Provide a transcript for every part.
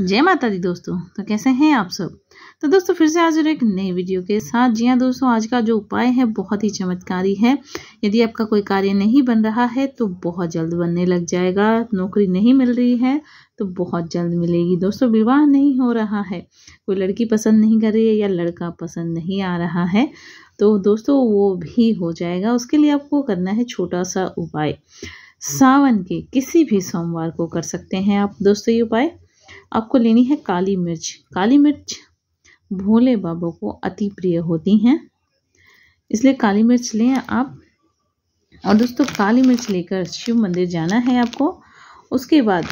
जय माता दी दोस्तों तो कैसे हैं आप सब तो दोस्तों फिर से आज एक नई वीडियो के साथ जी हाँ दोस्तों आज का जो उपाय है बहुत ही चमत्कारी है यदि आपका कोई कार्य नहीं बन रहा है तो बहुत जल्द बनने लग जाएगा नौकरी नहीं मिल रही है तो बहुत जल्द मिलेगी दोस्तों विवाह नहीं हो रहा है कोई लड़की पसंद नहीं कर रही है या लड़का पसंद नहीं आ रहा है तो दोस्तों वो भी हो जाएगा उसके लिए आपको करना है छोटा सा उपाय सावन के किसी भी सोमवार को कर सकते हैं आप दोस्तों ये उपाय आपको लेनी है काली मिर्च काली मिर्च भोले बाबा को अति प्रिय होती हैं इसलिए काली मिर्च लें आप और दोस्तों काली मिर्च लेकर शिव मंदिर जाना है आपको उसके बाद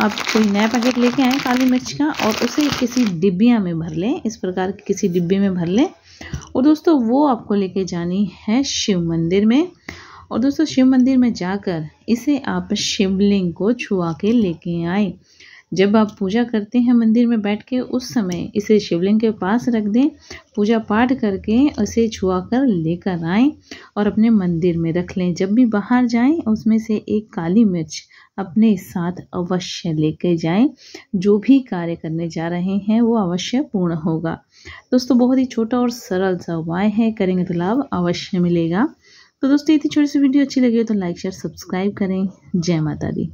आप कोई नया पैकेट लेके आएँ काली मिर्च का और उसे किसी डिब्बिया में भर लें इस प्रकार के किसी डिब्बे में भर लें और दोस्तों वो आपको लेके जानी है शिव मंदिर में और दोस्तों शिव मंदिर में जाकर इसे आप शिवलिंग को छुआ के लेके आए जब आप पूजा करते हैं मंदिर में बैठ के उस समय इसे शिवलिंग के पास रख दें पूजा पाठ करके उसे छुआ कर लेकर आएँ और अपने मंदिर में रख लें जब भी बाहर जाएं उसमें से एक काली मिर्च अपने साथ अवश्य लेके जाएं जो भी कार्य करने जा रहे हैं वो अवश्य पूर्ण होगा दोस्तों बहुत ही छोटा और सरल सा उपाय है करेंगे तो लाभ अवश्य मिलेगा तो दोस्तों इतनी छोटी सी वीडियो अच्छी लगी हो तो लाइक शेयर सब्सक्राइब करें जय माता दी